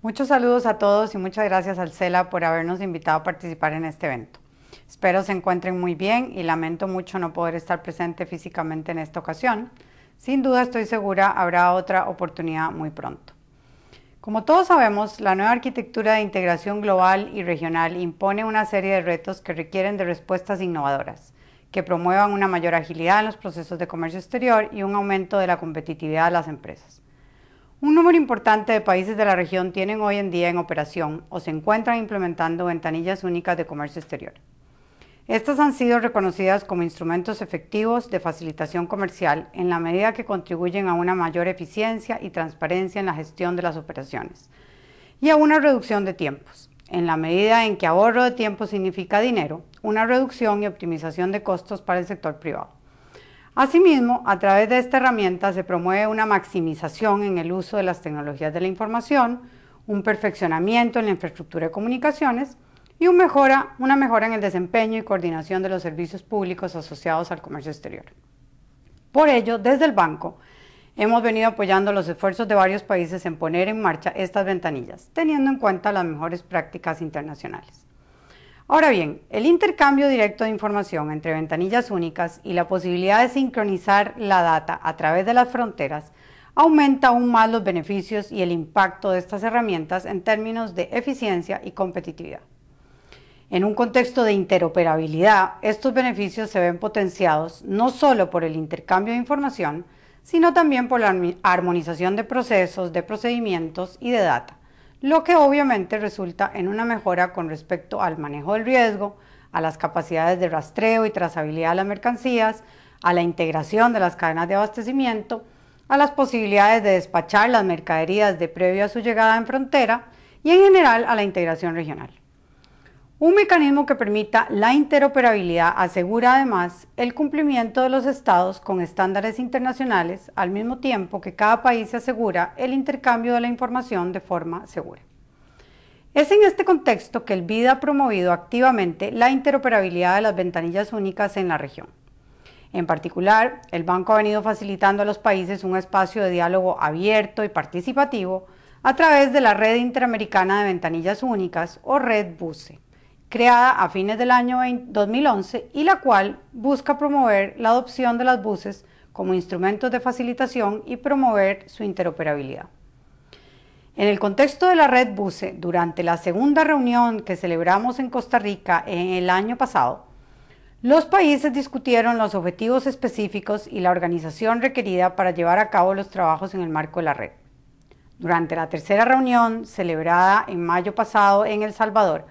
Muchos saludos a todos y muchas gracias al CELA por habernos invitado a participar en este evento. Espero se encuentren muy bien y lamento mucho no poder estar presente físicamente en esta ocasión. Sin duda estoy segura habrá otra oportunidad muy pronto. Como todos sabemos, la nueva arquitectura de integración global y regional impone una serie de retos que requieren de respuestas innovadoras, que promuevan una mayor agilidad en los procesos de comercio exterior y un aumento de la competitividad de las empresas número importante de países de la región tienen hoy en día en operación o se encuentran implementando ventanillas únicas de comercio exterior. Estas han sido reconocidas como instrumentos efectivos de facilitación comercial en la medida que contribuyen a una mayor eficiencia y transparencia en la gestión de las operaciones y a una reducción de tiempos. En la medida en que ahorro de tiempo significa dinero, una reducción y optimización de costos para el sector privado. Asimismo, a través de esta herramienta se promueve una maximización en el uso de las tecnologías de la información, un perfeccionamiento en la infraestructura de comunicaciones y una mejora en el desempeño y coordinación de los servicios públicos asociados al comercio exterior. Por ello, desde el banco, hemos venido apoyando los esfuerzos de varios países en poner en marcha estas ventanillas, teniendo en cuenta las mejores prácticas internacionales. Ahora bien, el intercambio directo de información entre ventanillas únicas y la posibilidad de sincronizar la data a través de las fronteras aumenta aún más los beneficios y el impacto de estas herramientas en términos de eficiencia y competitividad. En un contexto de interoperabilidad, estos beneficios se ven potenciados no solo por el intercambio de información, sino también por la armonización de procesos, de procedimientos y de data lo que obviamente resulta en una mejora con respecto al manejo del riesgo, a las capacidades de rastreo y trazabilidad de las mercancías, a la integración de las cadenas de abastecimiento, a las posibilidades de despachar las mercaderías de previo a su llegada en frontera y en general a la integración regional. Un mecanismo que permita la interoperabilidad asegura además el cumplimiento de los estados con estándares internacionales al mismo tiempo que cada país se asegura el intercambio de la información de forma segura. Es en este contexto que el BID ha promovido activamente la interoperabilidad de las ventanillas únicas en la región. En particular, el banco ha venido facilitando a los países un espacio de diálogo abierto y participativo a través de la Red Interamericana de Ventanillas Únicas o Red BUSE creada a fines del año 2011 y la cual busca promover la adopción de las buses como instrumentos de facilitación y promover su interoperabilidad. En el contexto de la red BUSE, durante la segunda reunión que celebramos en Costa Rica en el año pasado, los países discutieron los objetivos específicos y la organización requerida para llevar a cabo los trabajos en el marco de la red. Durante la tercera reunión, celebrada en mayo pasado en El Salvador,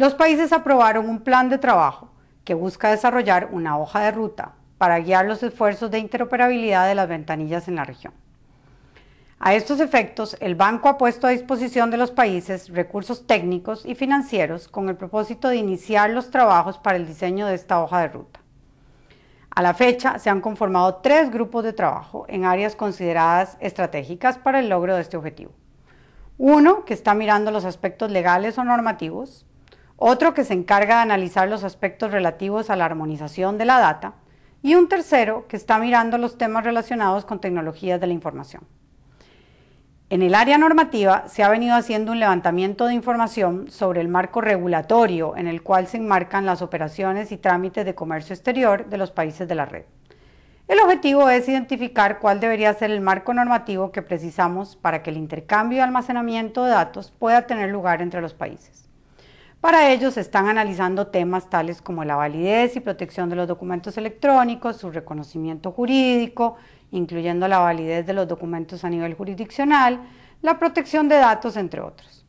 los países aprobaron un plan de trabajo que busca desarrollar una hoja de ruta para guiar los esfuerzos de interoperabilidad de las ventanillas en la región. A estos efectos, el banco ha puesto a disposición de los países recursos técnicos y financieros con el propósito de iniciar los trabajos para el diseño de esta hoja de ruta. A la fecha, se han conformado tres grupos de trabajo en áreas consideradas estratégicas para el logro de este objetivo. Uno, que está mirando los aspectos legales o normativos, otro que se encarga de analizar los aspectos relativos a la armonización de la data y un tercero que está mirando los temas relacionados con tecnologías de la información. En el área normativa se ha venido haciendo un levantamiento de información sobre el marco regulatorio en el cual se enmarcan las operaciones y trámites de comercio exterior de los países de la red. El objetivo es identificar cuál debería ser el marco normativo que precisamos para que el intercambio y almacenamiento de datos pueda tener lugar entre los países. Para ello se están analizando temas tales como la validez y protección de los documentos electrónicos, su reconocimiento jurídico, incluyendo la validez de los documentos a nivel jurisdiccional, la protección de datos, entre otros.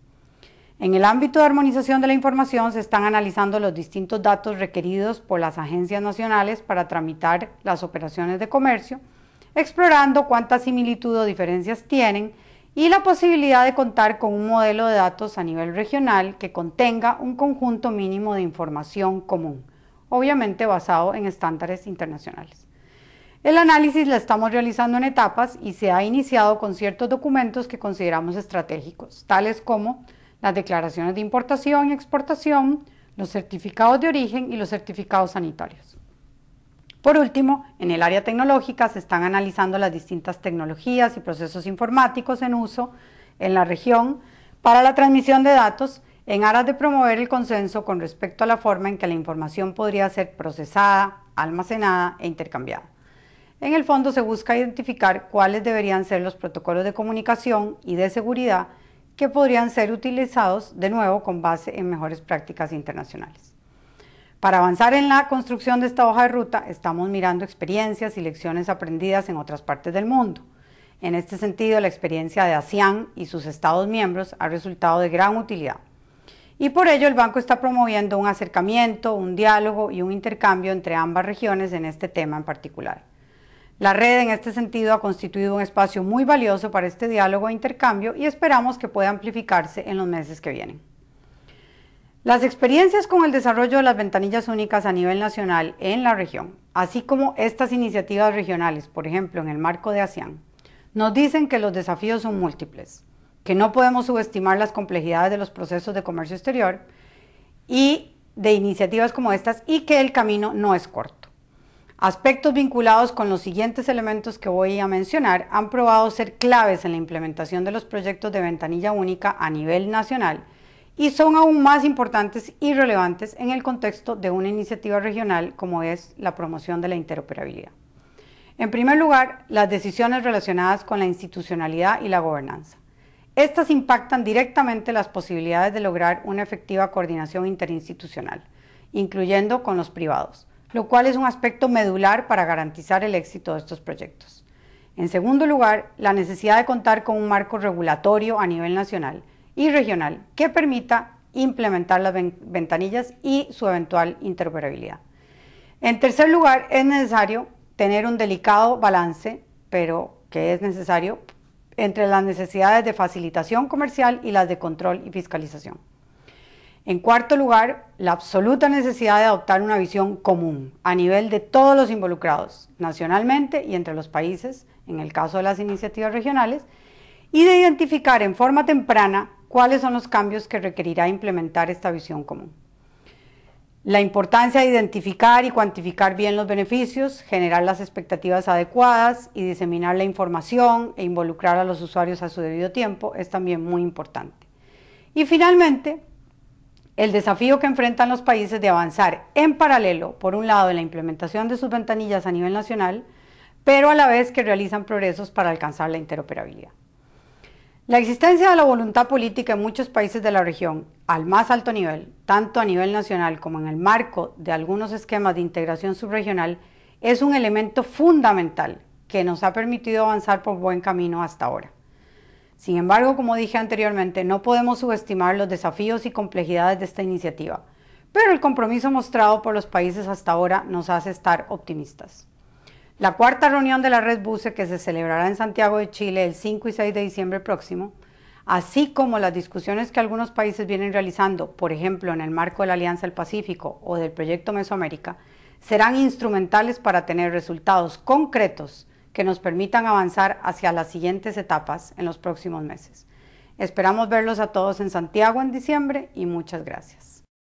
En el ámbito de armonización de la información se están analizando los distintos datos requeridos por las agencias nacionales para tramitar las operaciones de comercio, explorando cuánta similitud o diferencias tienen y la posibilidad de contar con un modelo de datos a nivel regional que contenga un conjunto mínimo de información común, obviamente basado en estándares internacionales. El análisis lo estamos realizando en etapas y se ha iniciado con ciertos documentos que consideramos estratégicos, tales como las declaraciones de importación y exportación, los certificados de origen y los certificados sanitarios. Por último, en el área tecnológica se están analizando las distintas tecnologías y procesos informáticos en uso en la región para la transmisión de datos en aras de promover el consenso con respecto a la forma en que la información podría ser procesada, almacenada e intercambiada. En el fondo se busca identificar cuáles deberían ser los protocolos de comunicación y de seguridad que podrían ser utilizados de nuevo con base en mejores prácticas internacionales. Para avanzar en la construcción de esta hoja de ruta, estamos mirando experiencias y lecciones aprendidas en otras partes del mundo. En este sentido, la experiencia de ASEAN y sus Estados miembros ha resultado de gran utilidad. Y por ello el banco está promoviendo un acercamiento, un diálogo y un intercambio entre ambas regiones en este tema en particular. La red en este sentido ha constituido un espacio muy valioso para este diálogo e intercambio y esperamos que pueda amplificarse en los meses que vienen. Las experiencias con el desarrollo de las ventanillas únicas a nivel nacional en la región, así como estas iniciativas regionales, por ejemplo en el marco de ASEAN, nos dicen que los desafíos son múltiples, que no podemos subestimar las complejidades de los procesos de comercio exterior y de iniciativas como estas y que el camino no es corto. Aspectos vinculados con los siguientes elementos que voy a mencionar han probado ser claves en la implementación de los proyectos de ventanilla única a nivel nacional y son aún más importantes y relevantes en el contexto de una iniciativa regional como es la promoción de la interoperabilidad. En primer lugar, las decisiones relacionadas con la institucionalidad y la gobernanza. Estas impactan directamente las posibilidades de lograr una efectiva coordinación interinstitucional, incluyendo con los privados, lo cual es un aspecto medular para garantizar el éxito de estos proyectos. En segundo lugar, la necesidad de contar con un marco regulatorio a nivel nacional y regional que permita implementar las ventanillas y su eventual interoperabilidad. En tercer lugar, es necesario tener un delicado balance, pero que es necesario, entre las necesidades de facilitación comercial y las de control y fiscalización. En cuarto lugar, la absoluta necesidad de adoptar una visión común a nivel de todos los involucrados, nacionalmente y entre los países, en el caso de las iniciativas regionales, y de identificar en forma temprana cuáles son los cambios que requerirá implementar esta visión común. La importancia de identificar y cuantificar bien los beneficios, generar las expectativas adecuadas y diseminar la información e involucrar a los usuarios a su debido tiempo es también muy importante. Y finalmente, el desafío que enfrentan los países de avanzar en paralelo, por un lado, en la implementación de sus ventanillas a nivel nacional, pero a la vez que realizan progresos para alcanzar la interoperabilidad. La existencia de la voluntad política en muchos países de la región, al más alto nivel, tanto a nivel nacional como en el marco de algunos esquemas de integración subregional, es un elemento fundamental que nos ha permitido avanzar por buen camino hasta ahora. Sin embargo, como dije anteriormente, no podemos subestimar los desafíos y complejidades de esta iniciativa, pero el compromiso mostrado por los países hasta ahora nos hace estar optimistas. La cuarta reunión de la Red Buce, que se celebrará en Santiago de Chile el 5 y 6 de diciembre próximo, así como las discusiones que algunos países vienen realizando, por ejemplo, en el marco de la Alianza del Pacífico o del Proyecto Mesoamérica, serán instrumentales para tener resultados concretos que nos permitan avanzar hacia las siguientes etapas en los próximos meses. Esperamos verlos a todos en Santiago en diciembre y muchas gracias.